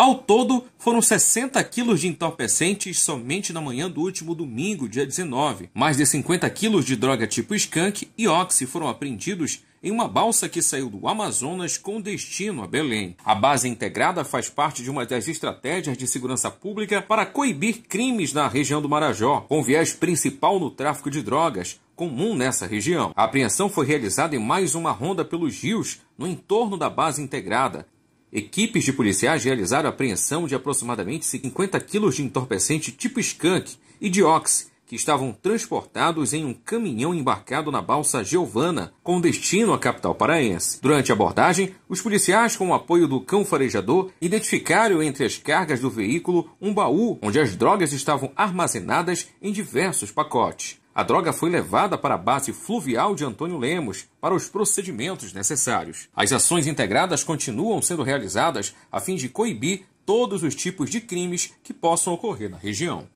Ao todo, foram 60 quilos de entorpecentes somente na manhã do último domingo, dia 19. Mais de 50 quilos de droga tipo skunk e oxi foram apreendidos em uma balsa que saiu do Amazonas com destino a Belém. A base integrada faz parte de uma das estratégias de segurança pública para coibir crimes na região do Marajó, com viés principal no tráfico de drogas, comum nessa região. A apreensão foi realizada em mais uma ronda pelos rios no entorno da base integrada, Equipes de policiais realizaram a apreensão de aproximadamente 50 quilos de entorpecente tipo skunk e de que estavam transportados em um caminhão embarcado na balsa Giovana, com destino à capital paraense. Durante a abordagem, os policiais, com o apoio do cão farejador, identificaram entre as cargas do veículo um baú onde as drogas estavam armazenadas em diversos pacotes. A droga foi levada para a base fluvial de Antônio Lemos para os procedimentos necessários. As ações integradas continuam sendo realizadas a fim de coibir todos os tipos de crimes que possam ocorrer na região.